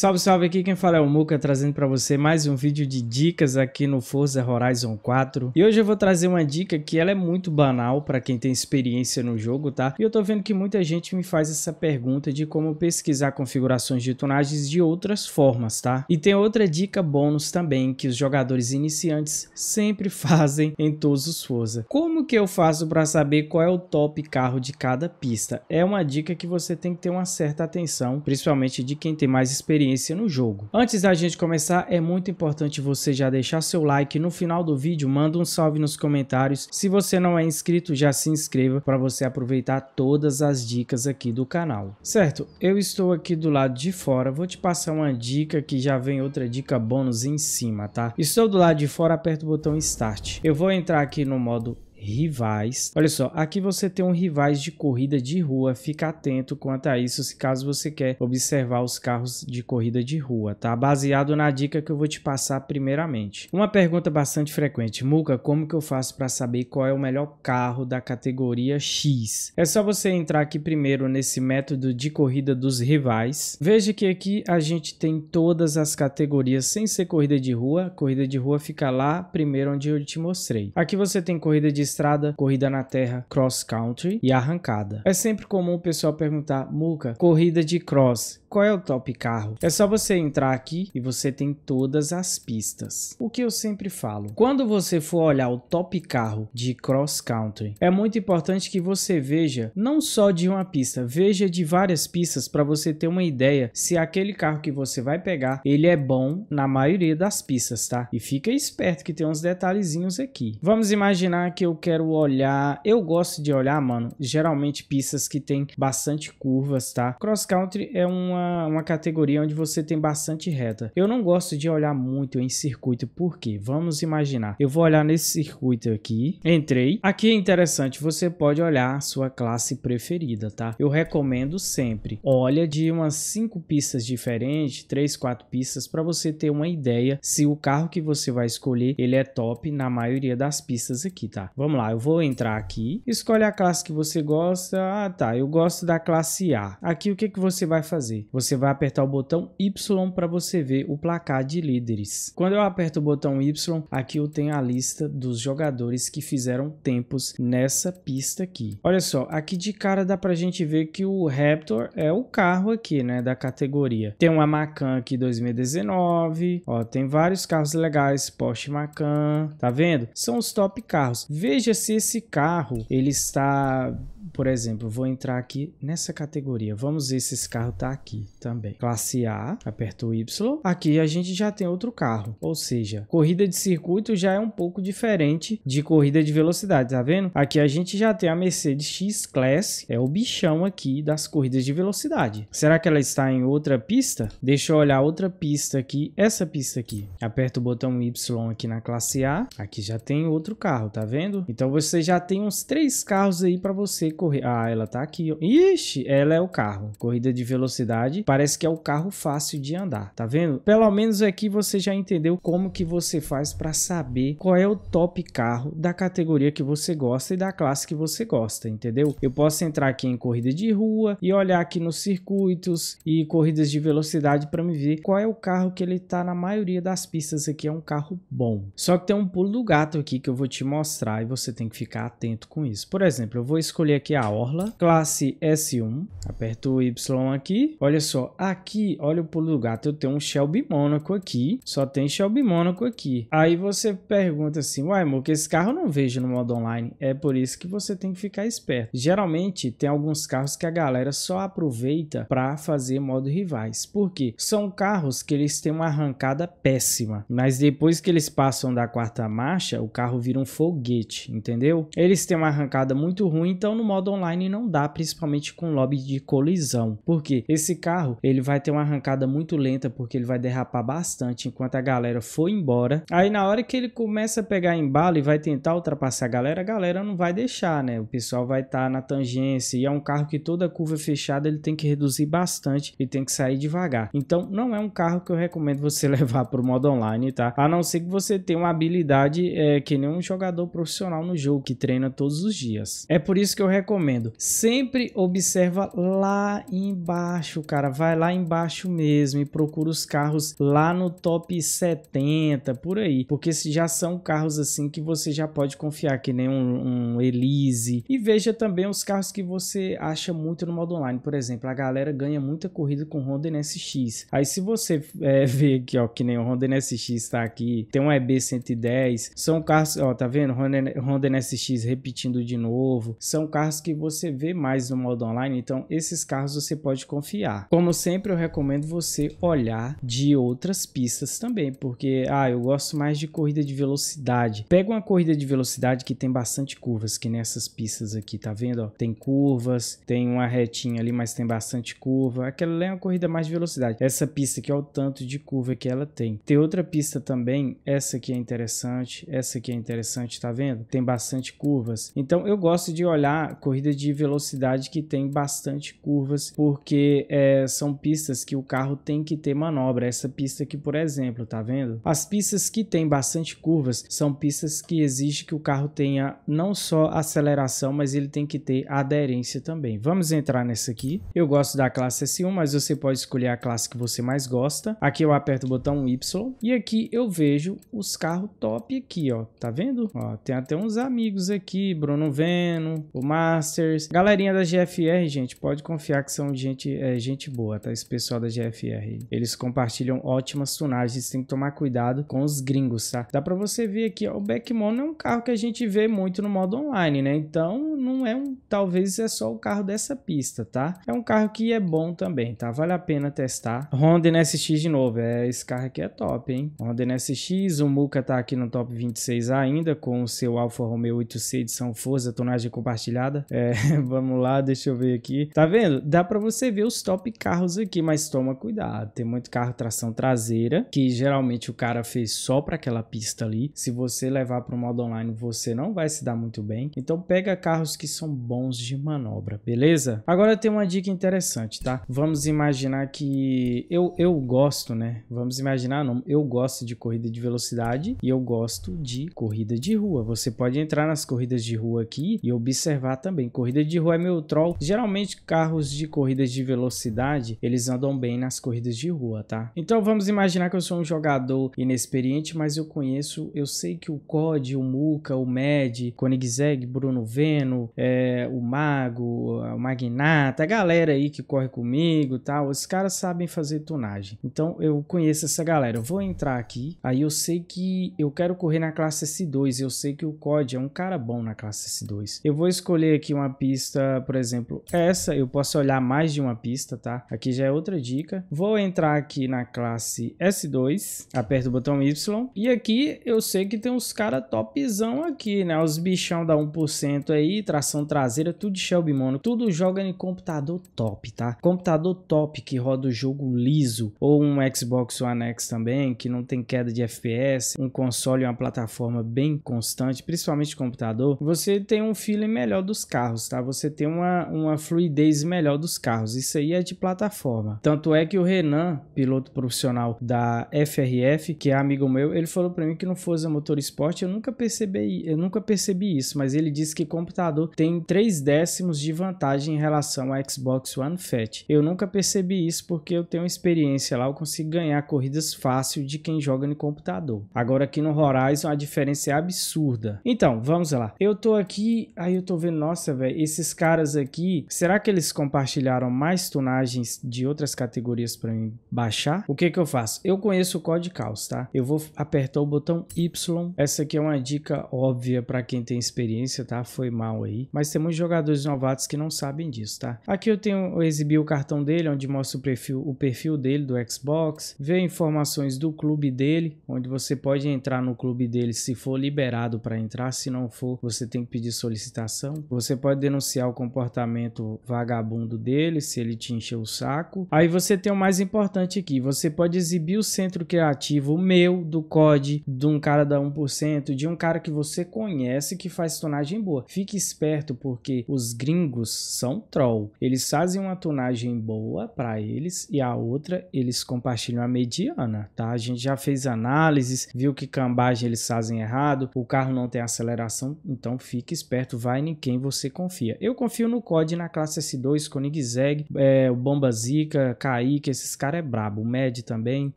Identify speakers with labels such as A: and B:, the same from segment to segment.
A: Salve, salve! Aqui quem fala é o Muca, trazendo para você mais um vídeo de dicas aqui no Forza Horizon 4. E hoje eu vou trazer uma dica que ela é muito banal para quem tem experiência no jogo, tá? E eu tô vendo que muita gente me faz essa pergunta de como pesquisar configurações de tunagens de outras formas, tá? E tem outra dica bônus também que os jogadores iniciantes sempre fazem em todos os Forza. Como que eu faço para saber qual é o top carro de cada pista? É uma dica que você tem que ter uma certa atenção, principalmente de quem tem mais experiência experiência no jogo. Antes da gente começar, é muito importante você já deixar seu like. No final do vídeo, manda um salve nos comentários. Se você não é inscrito, já se inscreva para você aproveitar todas as dicas aqui do canal. Certo, eu estou aqui do lado de fora. Vou te passar uma dica que já vem outra dica bônus em cima, tá? Estou do lado de fora, aperta o botão Start. Eu vou entrar aqui no modo rivais. Olha só, aqui você tem um rivais de corrida de rua, fica atento quanto a isso se caso você quer observar os carros de corrida de rua, tá? Baseado na dica que eu vou te passar primeiramente. Uma pergunta bastante frequente, Muca, como que eu faço para saber qual é o melhor carro da categoria X? É só você entrar aqui primeiro nesse método de corrida dos rivais. Veja que aqui a gente tem todas as categorias sem ser corrida de rua. Corrida de rua fica lá primeiro onde eu te mostrei. Aqui você tem corrida de estrada, corrida na terra, cross country e arrancada. É sempre comum o pessoal perguntar, Muca, corrida de cross, qual é o top carro? É só você entrar aqui e você tem todas as pistas. O que eu sempre falo, quando você for olhar o top carro de cross country, é muito importante que você veja não só de uma pista, veja de várias pistas para você ter uma ideia se aquele carro que você vai pegar, ele é bom na maioria das pistas, tá? E fica esperto que tem uns detalhezinhos aqui. Vamos imaginar que eu quero olhar. Eu gosto de olhar, mano, geralmente pistas que tem bastante curvas, tá? Cross country é uma, uma categoria onde você tem bastante reta. Eu não gosto de olhar muito em circuito, porque vamos imaginar. Eu vou olhar nesse circuito aqui. Entrei. Aqui é interessante, você pode olhar a sua classe preferida, tá? Eu recomendo sempre. Olha de umas cinco pistas diferentes, três, quatro pistas, para você ter uma ideia se o carro que você vai escolher ele é top na maioria das pistas aqui, tá? Vamos vamos lá, eu vou entrar aqui, escolhe a classe que você gosta, ah tá, eu gosto da classe A. Aqui o que, que você vai fazer? Você vai apertar o botão Y para você ver o placar de líderes. Quando eu aperto o botão Y, aqui eu tenho a lista dos jogadores que fizeram tempos nessa pista aqui. Olha só, aqui de cara dá pra gente ver que o Raptor é o carro aqui, né, da categoria. Tem uma Macan aqui 2019, ó, tem vários carros legais, Porsche Macan, tá vendo? São os top carros. Veja Veja se esse carro ele está por exemplo, vou entrar aqui nessa categoria. Vamos ver se esse carro está aqui também. Classe A, aperto Y. Aqui a gente já tem outro carro, ou seja, corrida de circuito já é um pouco diferente de corrida de velocidade, tá vendo? Aqui a gente já tem a Mercedes X-Class, é o bichão aqui das corridas de velocidade. Será que ela está em outra pista? Deixa eu olhar outra pista aqui, essa pista aqui. Aperto o botão Y aqui na classe A, aqui já tem outro carro, tá vendo? Então você já tem uns três carros aí para você correr correr. Ah, ela tá aqui. Ixi, ela é o carro. Corrida de velocidade. Parece que é o carro fácil de andar. Tá vendo? Pelo menos aqui você já entendeu como que você faz para saber qual é o top carro da categoria que você gosta e da classe que você gosta, entendeu? Eu posso entrar aqui em corrida de rua e olhar aqui nos circuitos e corridas de velocidade para me ver qual é o carro que ele tá na maioria das pistas aqui. É um carro bom. Só que tem um pulo do gato aqui que eu vou te mostrar e você tem que ficar atento com isso. Por exemplo, eu vou escolher aqui aqui a orla. Classe S1. Aperto o Y aqui. Olha só, aqui, olha o pulo do gato. Eu tenho um Shelby Monaco aqui. Só tem Shelby Monaco aqui. Aí você pergunta assim, uai, amor, que esse carro eu não vejo no modo online. É por isso que você tem que ficar esperto. Geralmente, tem alguns carros que a galera só aproveita para fazer modo rivais. Por quê? São carros que eles têm uma arrancada péssima. Mas depois que eles passam da quarta marcha, o carro vira um foguete, entendeu? Eles têm uma arrancada muito ruim, então no modo modo online não dá, principalmente com lobby de colisão, porque esse carro ele vai ter uma arrancada muito lenta porque ele vai derrapar bastante enquanto a galera for embora. Aí na hora que ele começa a pegar embalo e vai tentar ultrapassar a galera, a galera não vai deixar, né? O pessoal vai estar tá na tangência e é um carro que toda curva fechada ele tem que reduzir bastante e tem que sair devagar. Então não é um carro que eu recomendo você levar para o modo online, tá? A não ser que você tenha uma habilidade é, que nem um jogador profissional no jogo que treina todos os dias. É por isso que eu recomendo recomendo, sempre observa lá embaixo, cara, vai lá embaixo mesmo e procura os carros lá no top 70, por aí, porque já são carros assim que você já pode confiar, que nem um, um Elise, e veja também os carros que você acha muito no modo online, por exemplo, a galera ganha muita corrida com Honda NSX, aí se você é, ver aqui, ó, que nem o Honda NSX está aqui, tem um EB110, são carros, ó, tá vendo? Honda, Honda NSX repetindo de novo, são carros que você vê mais no modo online, então esses carros você pode confiar. Como sempre, eu recomendo você olhar de outras pistas também, porque ah, eu gosto mais de corrida de velocidade. Pega uma corrida de velocidade que tem bastante curvas, que nessas pistas aqui, tá vendo? Ó, tem curvas, tem uma retinha ali, mas tem bastante curva. Aquela é uma corrida mais de velocidade. Essa pista aqui, olha é o tanto de curva que ela tem. Tem outra pista também, essa aqui é interessante, essa aqui é interessante, tá vendo? Tem bastante curvas. Então eu gosto de olhar corrida de velocidade que tem bastante curvas, porque é, são pistas que o carro tem que ter manobra. Essa pista aqui, por exemplo, tá vendo? As pistas que tem bastante curvas são pistas que exigem que o carro tenha não só aceleração, mas ele tem que ter aderência também. Vamos entrar nessa aqui. Eu gosto da classe S1, mas você pode escolher a classe que você mais gosta. Aqui eu aperto o botão Y e aqui eu vejo os carros top aqui, ó. Tá vendo? Ó, tem até uns amigos aqui, Bruno Veno, o Mar Masters. Galerinha da GFR, gente, pode confiar que são gente, é, gente boa, tá? Esse pessoal da GFR. Eles compartilham ótimas tunagens, tem que tomar cuidado com os gringos, tá? Dá pra você ver aqui, ó, o Backmono é um carro que a gente vê muito no modo online, né? Então, não é um... Talvez é só o carro dessa pista, tá? É um carro que é bom também, tá? Vale a pena testar. Honda NSX de novo, é, esse carro aqui é top, hein? Honda NSX, o Muca tá aqui no top 26 ainda, com o seu Alfa Romeo 8C edição Forza, tonagem compartilhada. É, vamos lá, deixa eu ver aqui. Tá vendo? Dá para você ver os top carros aqui, mas toma cuidado. Tem muito carro tração traseira, que geralmente o cara fez só para aquela pista ali. Se você levar para o modo online, você não vai se dar muito bem. Então pega carros que são bons de manobra, beleza? Agora tem uma dica interessante, tá? Vamos imaginar que eu, eu gosto, né? Vamos imaginar, não, eu gosto de corrida de velocidade e eu gosto de corrida de rua. Você pode entrar nas corridas de rua aqui e observar também bem. Corrida de rua é meu troll. Geralmente carros de corridas de velocidade, eles andam bem nas corridas de rua, tá? Então vamos imaginar que eu sou um jogador inexperiente, mas eu conheço, eu sei que o COD, o Muca, o Med, Koenigsegg, Bruno Veno, é, o Mago, o Magnata, a galera aí que corre comigo tal, Os caras sabem fazer tunagem. Então eu conheço essa galera. Eu vou entrar aqui, aí eu sei que eu quero correr na classe S2, eu sei que o COD é um cara bom na classe S2. Eu vou escolher aqui uma pista, por exemplo, essa. Eu posso olhar mais de uma pista, tá? Aqui já é outra dica. Vou entrar aqui na classe S2, aperto o botão Y. E aqui eu sei que tem uns caras topzão aqui, né? Os bichão da 1% aí, tração traseira, tudo de Shelby Mono. Tudo joga em computador top, tá? Computador top que roda o jogo liso. Ou um Xbox One X também, que não tem queda de FPS. Um console uma plataforma bem constante, principalmente computador. Você tem um feeling melhor dos carros, tá? Você tem uma, uma fluidez melhor dos carros. Isso aí é de plataforma. Tanto é que o Renan, piloto profissional da FRF, que é amigo meu, ele falou para mim que no Forza Motorsport eu nunca percebi, eu nunca percebi isso, mas ele disse que computador tem 3 décimos de vantagem em relação ao Xbox One Fat. Eu nunca percebi isso porque eu tenho experiência lá, eu consigo ganhar corridas fácil de quem joga no computador. Agora aqui no Horizon a diferença é absurda. Então, vamos lá. Eu tô aqui, aí eu tô vendo, nossa nossa, velho, esses caras aqui, será que eles compartilharam mais tunagens de outras categorias para mim baixar? O que que eu faço? Eu conheço o código caos, tá? Eu vou apertar o botão Y. Essa aqui é uma dica óbvia para quem tem experiência, tá? Foi mal aí. Mas tem muitos jogadores novatos que não sabem disso, tá? Aqui eu tenho, eu exibi o cartão dele, onde mostra o perfil, o perfil dele do Xbox, ver informações do clube dele, onde você pode entrar no clube dele se for liberado para entrar, se não for, você tem que pedir solicitação. Você você pode denunciar o comportamento vagabundo dele, se ele te encher o saco. Aí você tem o mais importante aqui: você pode exibir o centro criativo meu, do COD, de um cara da 1%, de um cara que você conhece que faz tonagem boa. Fique esperto, porque os gringos são troll. Eles fazem uma tonagem boa para eles e a outra eles compartilham a mediana, tá? A gente já fez análises, viu que cambagem eles fazem errado, o carro não tem aceleração, então fique esperto, vai em quem você você confia. Eu confio no COD na classe S2, Koenigsegg, é, o Bomba Zica, Kaique, esses caras é brabo. O Med também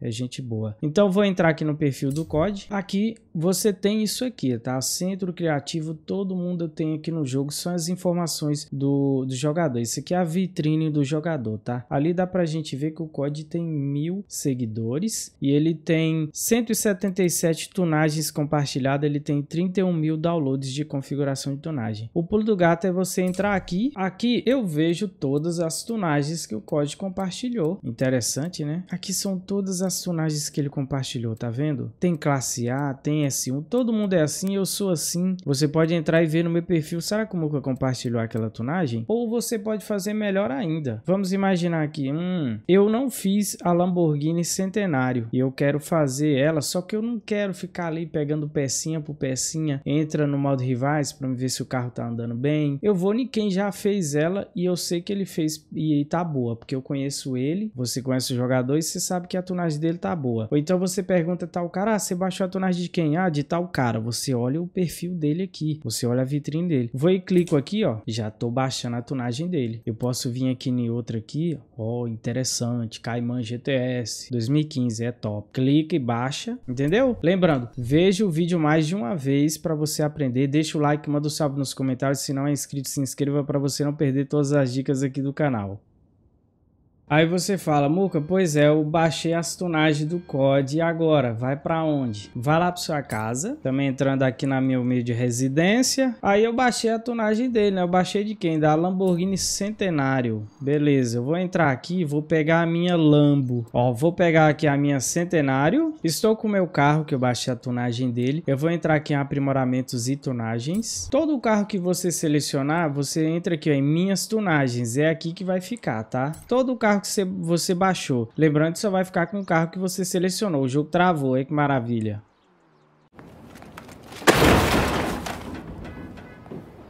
A: é gente boa. Então vou entrar aqui no perfil do COD. Aqui você tem isso aqui, tá? Centro criativo, todo mundo tem aqui no jogo, são as informações do, do jogador. Isso aqui é a vitrine do jogador, tá? Ali dá pra gente ver que o COD tem mil seguidores e ele tem 177 tunagens compartilhadas, ele tem 31 mil downloads de configuração de tunagem. O pulo do gato é você entrar aqui, aqui eu vejo todas as tunagens que o COD compartilhou. Interessante, né? Aqui são todas as tunagens que ele compartilhou, tá vendo? Tem classe A, tem conhece é um, assim, todo mundo é assim, eu sou assim. Você pode entrar e ver no meu perfil, será que o Muca compartilhou aquela tunagem? Ou você pode fazer melhor ainda. Vamos imaginar aqui, hum, eu não fiz a Lamborghini Centenário e eu quero fazer ela, só que eu não quero ficar ali pegando pecinha por pecinha, entra no modo rivais para ver se o carro tá andando bem. Eu vou em quem já fez ela e eu sei que ele fez e tá boa, porque eu conheço ele, você conhece o jogador e você sabe que a tunagem dele tá boa. Ou então você pergunta tal tá, cara, ah, você baixou a tunagem de quem? acompanhar assim, de tal cara. Você olha o perfil dele aqui, você olha a vitrine dele. Vou e clico aqui, ó, já tô baixando a tonagem dele. Eu posso vir aqui em outra aqui, ó, interessante, Cayman GTS 2015, é top. Clica e baixa, entendeu? Lembrando, veja o vídeo mais de uma vez para você aprender. Deixa o like, manda um salve nos comentários, se não é inscrito, se inscreva para você não perder todas as dicas aqui do canal. Aí você fala, Muca, pois é, eu baixei as tunagens do COD e agora? Vai para onde? Vai lá para sua casa, também entrando aqui na minha humilde residência. Aí eu baixei a tunagem dele, né? Eu baixei de quem? Da Lamborghini Centenário. Beleza, eu vou entrar aqui, vou pegar a minha Lambo. Ó, vou pegar aqui a minha Centenário. Estou com o meu carro, que eu baixei a tunagem dele. Eu vou entrar aqui em aprimoramentos e tunagens. Todo o carro que você selecionar, você entra aqui ó, em minhas tunagens. É aqui que vai ficar, tá? Todo o carro que você, você baixou. Lembrando que só vai ficar com o carro que você selecionou. O jogo travou, aí que maravilha.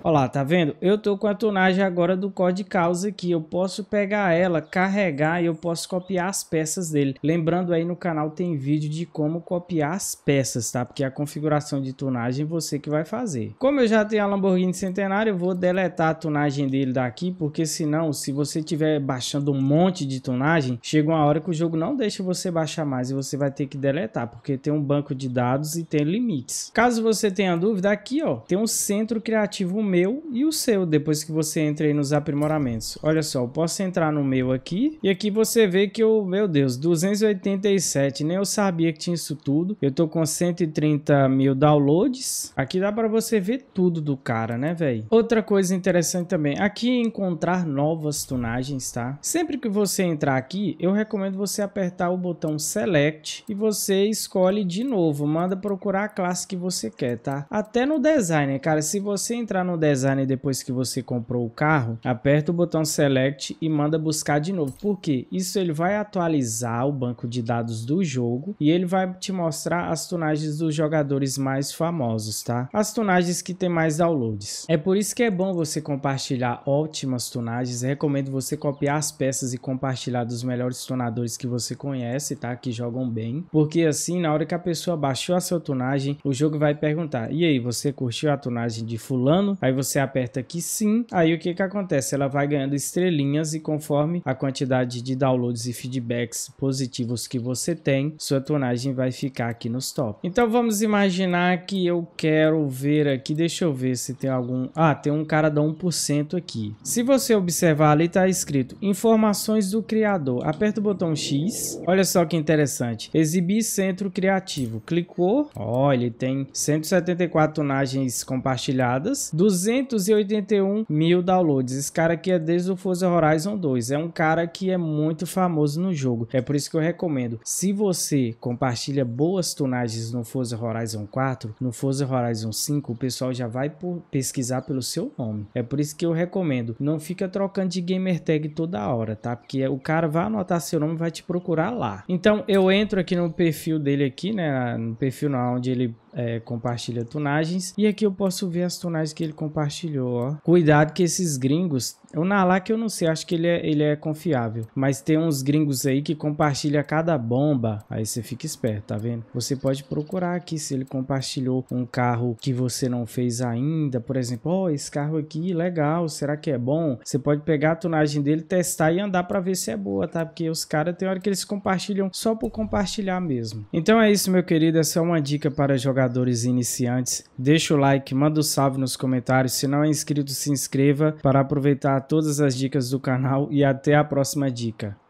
A: Olha lá, tá vendo? Eu tô com a tonagem agora do código causa aqui. Eu posso pegar ela, carregar e eu posso copiar as peças dele. Lembrando aí no canal tem vídeo de como copiar as peças, tá? Porque é a configuração de tonagem você que vai fazer. Como eu já tenho a Lamborghini Centenário, eu vou deletar a tonagem dele daqui, porque senão se você tiver baixando um monte de tonagem, chega uma hora que o jogo não deixa você baixar mais e você vai ter que deletar, porque tem um banco de dados e tem limites. Caso você tenha dúvida, aqui ó, tem um centro criativo meu e o seu depois que você entra aí nos aprimoramentos. Olha só, eu posso entrar no meu aqui e aqui você vê que eu, meu Deus, 287, nem eu sabia que tinha isso tudo. Eu tô com 130 mil downloads. Aqui dá para você ver tudo do cara, né, velho? Outra coisa interessante também, aqui é encontrar novas tunagens, tá? Sempre que você entrar aqui, eu recomendo você apertar o botão select e você escolhe de novo, manda procurar a classe que você quer, tá? Até no designer, cara, se você entrar no design depois que você comprou o carro, aperta o botão select e manda buscar de novo. Por quê? Isso ele vai atualizar o banco de dados do jogo e ele vai te mostrar as tunagens dos jogadores mais famosos, tá? As tunagens que tem mais downloads. É por isso que é bom você compartilhar ótimas tunagens. Recomendo você copiar as peças e compartilhar dos melhores tunadores que você conhece, tá? Que jogam bem. Porque assim, na hora que a pessoa baixou a sua tunagem, o jogo vai perguntar: "E aí, você curtiu a tunagem de fulano?" Aí Aí você aperta aqui sim. Aí o que que acontece? Ela vai ganhando estrelinhas e conforme a quantidade de downloads e feedbacks positivos que você tem, sua tonagem vai ficar aqui nos top. Então vamos imaginar que eu quero ver aqui, deixa eu ver se tem algum... Ah, tem um cara da 1% aqui. Se você observar ali tá escrito informações do criador. Aperta o botão X. Olha só que interessante. Exibir centro criativo. Clicou. Olha, ele tem 174 tonagens compartilhadas, 200 281 mil downloads. Esse cara aqui é desde o Forza Horizon 2. É um cara que é muito famoso no jogo. É por isso que eu recomendo. Se você compartilha boas tunagens no Forza Horizon 4, no Forza Horizon 5, o pessoal já vai pesquisar pelo seu nome. É por isso que eu recomendo. Não fica trocando de gamer tag toda hora, tá? Porque o cara vai anotar seu nome e vai te procurar lá. Então eu entro aqui no perfil dele aqui, né? No perfil onde ele é, compartilha tunagens. E aqui eu posso ver as tunagens que ele compartilhou. Ó. Cuidado que esses gringos o Nalak eu não sei, acho que ele é, ele é confiável. Mas tem uns gringos aí que compartilha cada bomba. Aí você fica esperto, tá vendo? Você pode procurar aqui se ele compartilhou um carro que você não fez ainda. Por exemplo, ó, oh, esse carro aqui, legal, será que é bom? Você pode pegar a tunagem dele, testar e andar para ver se é boa, tá? Porque os caras tem hora que eles compartilham só por compartilhar mesmo. Então é isso, meu querido. Essa é uma dica para jogadores iniciantes. Deixa o like, manda o um salve nos comentários. Se não é inscrito, se inscreva para aproveitar todas as dicas do canal e até a próxima dica.